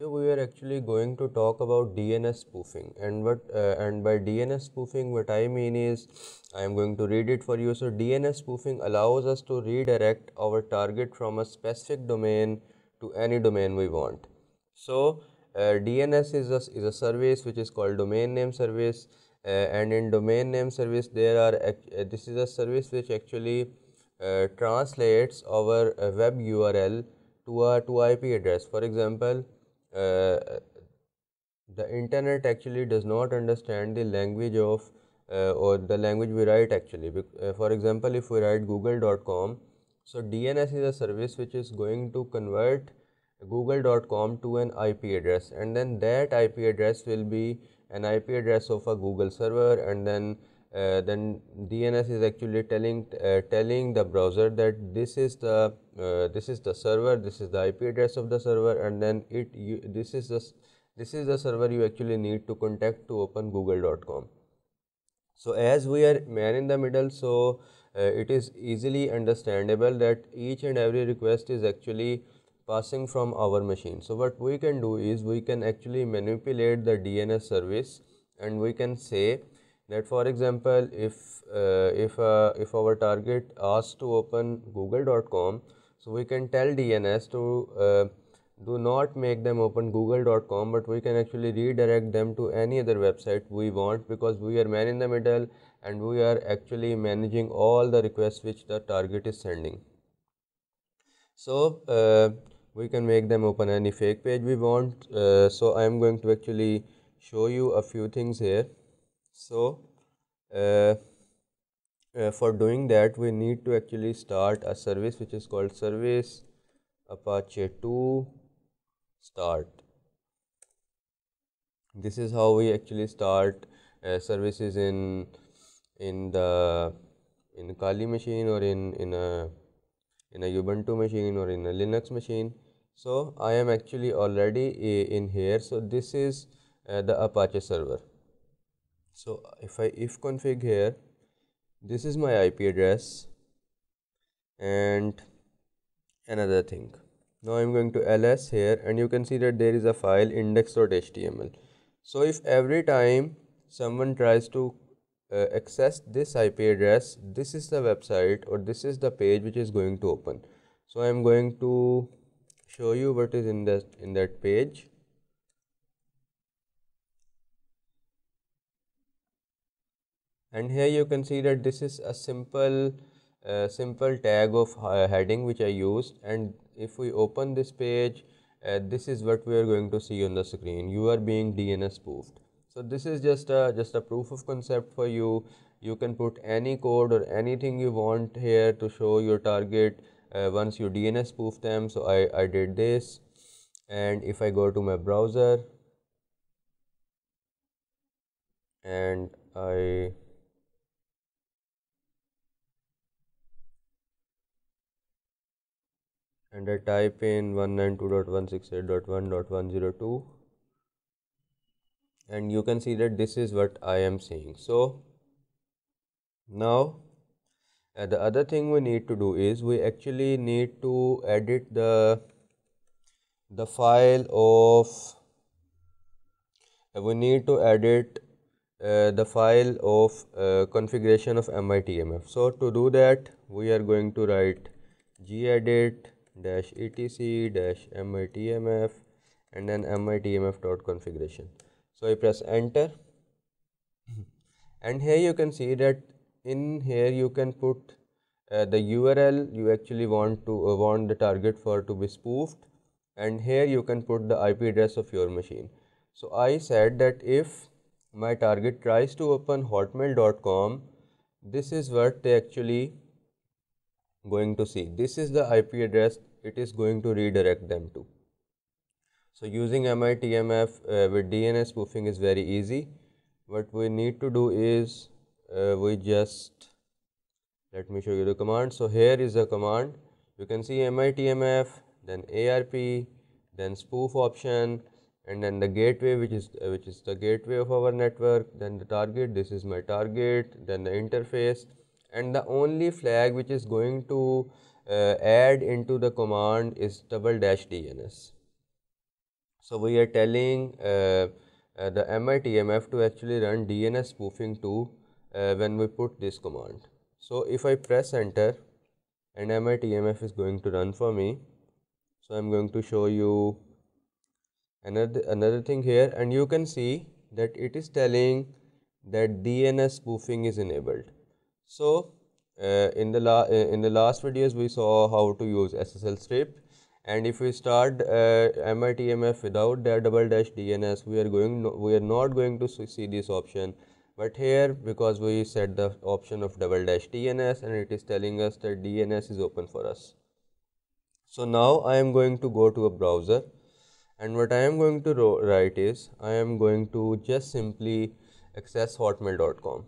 we are actually going to talk about DNS spoofing and what uh, and by DNS spoofing what I mean is I am going to read it for you so DNS spoofing allows us to redirect our target from a specific domain to any domain we want so uh, DNS is a, is a service which is called domain name service uh, and in domain name service there are uh, this is a service which actually uh, translates our uh, web URL to a to IP address for example uh, the internet actually does not understand the language of uh, or the language we write actually uh, for example if we write google.com so dns is a service which is going to convert google.com to an ip address and then that ip address will be an ip address of a google server and then uh, then DNS is actually telling uh, telling the browser that this is the uh, this is the server, this is the IP address of the server, and then it you, this is the this is the server you actually need to contact to open Google.com. So as we are man in the middle, so uh, it is easily understandable that each and every request is actually passing from our machine. So what we can do is we can actually manipulate the DNS service and we can say that for example if uh, if uh, if our target asks to open google.com so we can tell dns to uh, do not make them open google.com but we can actually redirect them to any other website we want because we are man in the middle and we are actually managing all the requests which the target is sending so uh, we can make them open any fake page we want uh, so i am going to actually show you a few things here so uh, uh, for doing that we need to actually start a service which is called service apache 2 start this is how we actually start uh, services in in the in kali machine or in in a in a ubuntu machine or in a linux machine so i am actually already uh, in here so this is uh, the apache server so if I if config here this is my IP address and another thing now I'm going to ls here and you can see that there is a file index.html so if every time someone tries to uh, access this IP address this is the website or this is the page which is going to open so I'm going to show you what is in that in that page and here you can see that this is a simple uh, simple tag of uh, heading which I used and if we open this page uh, this is what we are going to see on the screen you are being DNS spoofed so this is just a just a proof of concept for you you can put any code or anything you want here to show your target uh, once you DNS spoof them so I, I did this and if I go to my browser and I and I type in 192.168.1.102 and you can see that this is what I am seeing. So now uh, the other thing we need to do is we actually need to edit the the file of uh, we need to edit uh, the file of uh, configuration of MITMF. So to do that we are going to write gedit dash etc dash mitmf and then mitmf dot configuration so i press enter and here you can see that in here you can put uh, the url you actually want to uh, want the target for to be spoofed and here you can put the ip address of your machine so i said that if my target tries to open hotmail.com this is what they actually going to see this is the IP address it is going to redirect them to. So using MITMF uh, with DNS spoofing is very easy. What we need to do is uh, we just let me show you the command. So here is the command. You can see MITMF, then ARP, then spoof option, and then the gateway which is uh, which is the gateway of our network. Then the target. This is my target. Then the interface and the only flag which is going to uh, add into the command is double dash DNS. So we are telling uh, uh, the MITMF to actually run DNS spoofing too uh, when we put this command. So if I press enter and MITMF is going to run for me. So I'm going to show you another, another thing here and you can see that it is telling that DNS spoofing is enabled. So uh, in the la uh, in the last videos we saw how to use SSL strip and if we start uh, MITMF without the double dash DNS we are going no, we are not going to see this option but here because we set the option of double dash DNS and it is telling us that DNS is open for us. So now I am going to go to a browser and what I am going to write is I am going to just simply access hotmail.com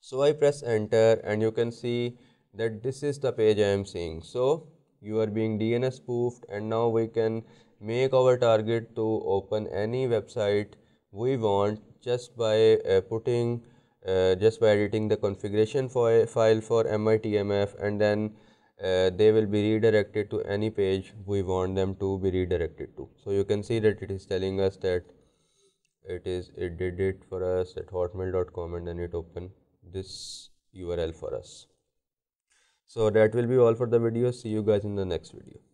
so I press enter and you can see that this is the page I am seeing so you are being DNS spoofed and now we can make our target to open any website we want just by uh, putting uh, just by editing the configuration fi file for MITMF and then uh, they will be redirected to any page we want them to be redirected to. So you can see that it is telling us that it is it did it for us at hotmail.com and then it opened this URL for us. So that will be all for the video. See you guys in the next video.